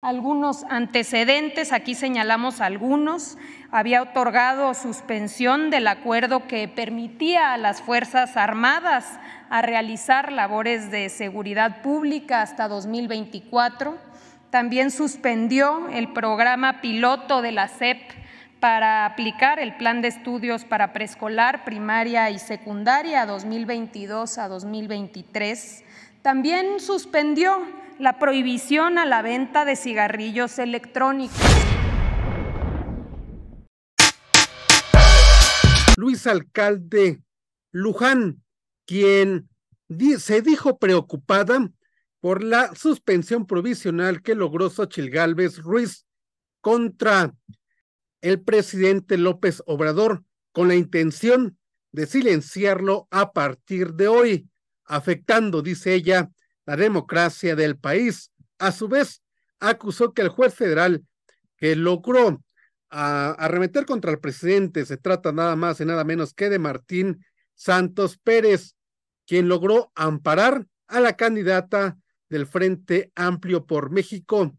algunos antecedentes, aquí señalamos algunos, había otorgado suspensión del acuerdo que permitía a las Fuerzas Armadas a realizar labores de seguridad pública hasta 2024, también suspendió el programa piloto de la CEP para aplicar el plan de estudios para preescolar, primaria y secundaria 2022 a 2023, también suspendió la prohibición a la venta de cigarrillos electrónicos. Luis Alcalde Luján, quien se dijo preocupada por la suspensión provisional que logró Xochil Gálvez Ruiz contra el presidente López Obrador con la intención de silenciarlo a partir de hoy, afectando, dice ella, la democracia del país. A su vez, acusó que el juez federal que logró arremeter contra el presidente se trata nada más y nada menos que de Martín Santos Pérez, quien logró amparar a la candidata del Frente Amplio por México,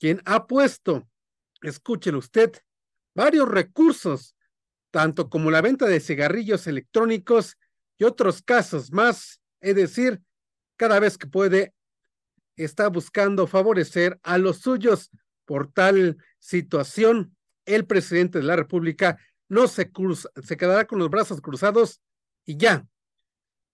quien ha puesto, escúchelo usted, varios recursos, tanto como la venta de cigarrillos electrónicos y otros casos más, es decir, cada vez que puede, está buscando favorecer a los suyos. Por tal situación, el presidente de la República no se se quedará con los brazos cruzados y ya,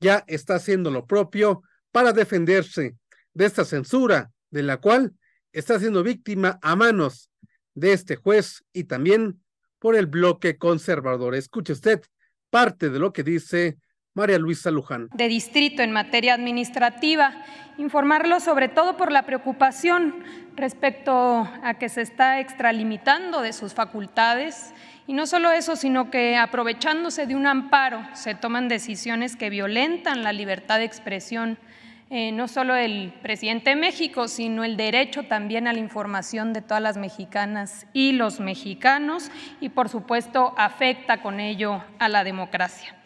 ya está haciendo lo propio para defenderse de esta censura de la cual está siendo víctima a manos de este juez y también por el bloque conservador. Escuche usted parte de lo que dice María Luisa Luján. De distrito en materia administrativa, informarlo sobre todo por la preocupación respecto a que se está extralimitando de sus facultades y no solo eso, sino que aprovechándose de un amparo se toman decisiones que violentan la libertad de expresión, eh, no solo del presidente de México, sino el derecho también a la información de todas las mexicanas y los mexicanos y por supuesto afecta con ello a la democracia.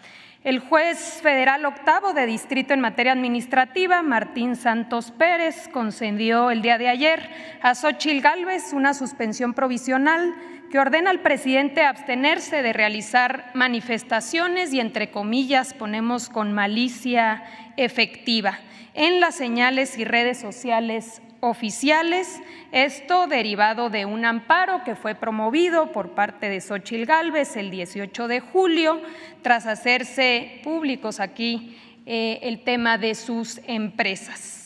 El juez federal octavo de distrito en materia administrativa, Martín Santos Pérez, concedió el día de ayer a Xochil Gálvez una suspensión provisional que ordena al presidente abstenerse de realizar manifestaciones y, entre comillas, ponemos con malicia efectiva en las señales y redes sociales oficiales, esto derivado de un amparo que fue promovido por parte de Xochil Gálvez el 18 de julio, tras hacerse públicos aquí eh, el tema de sus empresas.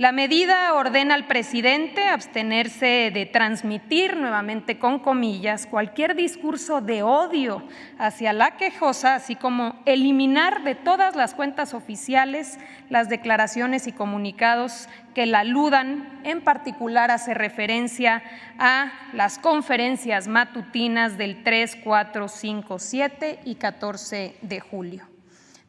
La medida ordena al presidente abstenerse de transmitir, nuevamente con comillas, cualquier discurso de odio hacia la quejosa, así como eliminar de todas las cuentas oficiales las declaraciones y comunicados que la aludan, en particular hace referencia a las conferencias matutinas del 3, 4, 5, 7 y 14 de julio.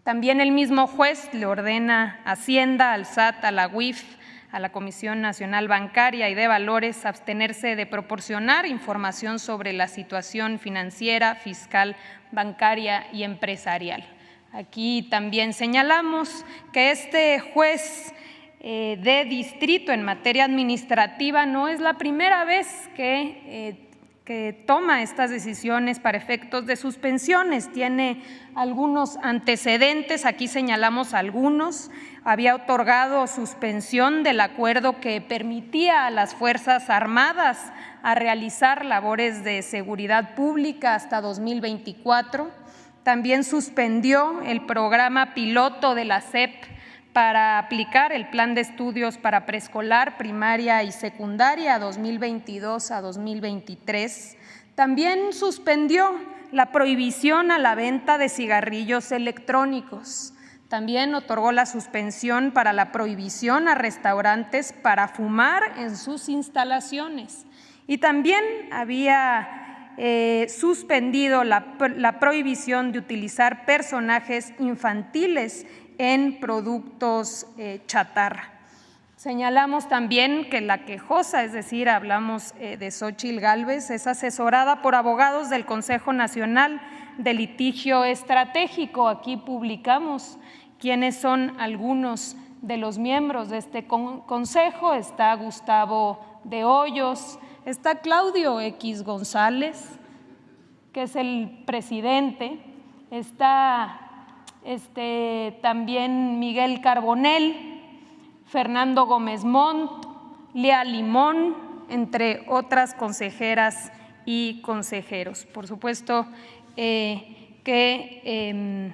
También el mismo juez le ordena a Hacienda, al SAT, a la UIF, a la Comisión Nacional Bancaria y de Valores abstenerse de proporcionar información sobre la situación financiera, fiscal, bancaria y empresarial. Aquí también señalamos que este juez eh, de distrito en materia administrativa no es la primera vez que eh, que toma estas decisiones para efectos de suspensiones. Tiene algunos antecedentes, aquí señalamos algunos. Había otorgado suspensión del acuerdo que permitía a las Fuerzas Armadas a realizar labores de seguridad pública hasta 2024. También suspendió el programa piloto de la CEP para aplicar el plan de estudios para preescolar, primaria y secundaria 2022 a 2023, también suspendió la prohibición a la venta de cigarrillos electrónicos. También otorgó la suspensión para la prohibición a restaurantes para fumar en sus instalaciones. Y también había eh, suspendido la prohibición de utilizar personajes infantiles en productos eh, chatarra. Señalamos también que la quejosa, es decir, hablamos eh, de Xochil Galvez, es asesorada por abogados del Consejo Nacional de Litigio Estratégico. Aquí publicamos quiénes son algunos de los miembros de este consejo. Está Gustavo de Hoyos, está Claudio X González, que es el presidente, está este, también Miguel Carbonel, Fernando Gómez Montt, Lea Limón, entre otras consejeras y consejeros. Por supuesto eh, que em,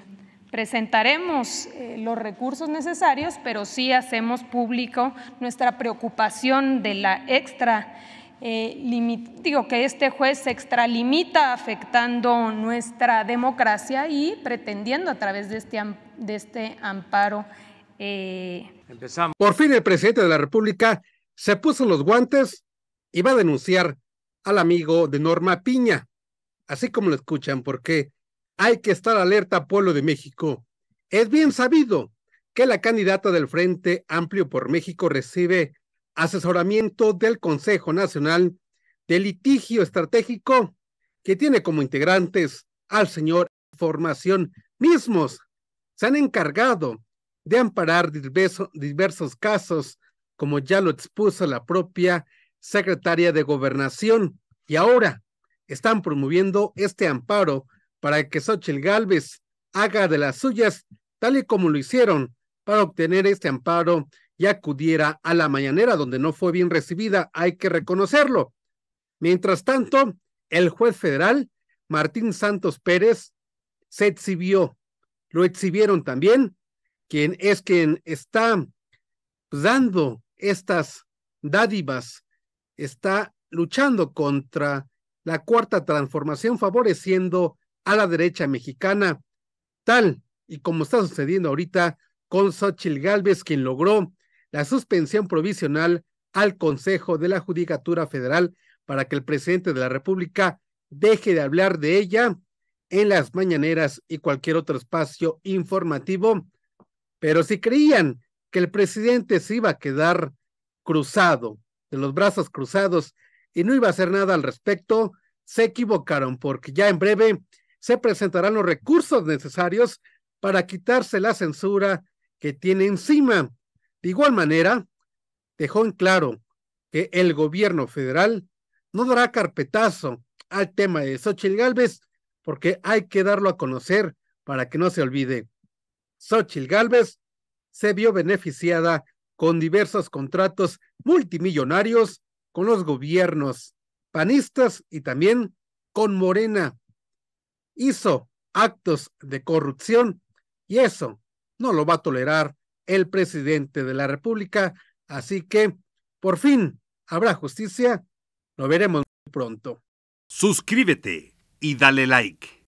presentaremos eh, los recursos necesarios, pero sí hacemos público nuestra preocupación de la extra eh, digo que este juez se extralimita afectando nuestra democracia y pretendiendo a través de este, de este amparo. Eh, por fin el presidente de la República se puso los guantes y va a denunciar al amigo de Norma Piña, así como lo escuchan, porque hay que estar alerta, pueblo de México. Es bien sabido que la candidata del Frente Amplio por México recibe asesoramiento del Consejo Nacional de Litigio Estratégico, que tiene como integrantes al señor Formación mismos. Se han encargado de amparar diversos casos, como ya lo expuso la propia secretaria de Gobernación, y ahora están promoviendo este amparo para que Xochitl Gálvez haga de las suyas, tal y como lo hicieron para obtener este amparo y acudiera a la mañanera, donde no fue bien recibida, hay que reconocerlo. Mientras tanto, el juez federal, Martín Santos Pérez, se exhibió. Lo exhibieron también, quien es quien está pues, dando estas dádivas, está luchando contra la cuarta transformación, favoreciendo a la derecha mexicana, tal y como está sucediendo ahorita con Xochitl Gálvez quien logró la suspensión provisional al Consejo de la Judicatura Federal para que el presidente de la República deje de hablar de ella en las mañaneras y cualquier otro espacio informativo. Pero si creían que el presidente se iba a quedar cruzado, de los brazos cruzados, y no iba a hacer nada al respecto, se equivocaron porque ya en breve se presentarán los recursos necesarios para quitarse la censura que tiene encima de igual manera, dejó en claro que el gobierno federal no dará carpetazo al tema de Xochitl Galvez porque hay que darlo a conocer para que no se olvide. Xochitl Galvez se vio beneficiada con diversos contratos multimillonarios con los gobiernos panistas y también con Morena. Hizo actos de corrupción y eso no lo va a tolerar el presidente de la República. Así que, por fin, habrá justicia. Lo veremos muy pronto. Suscríbete y dale like.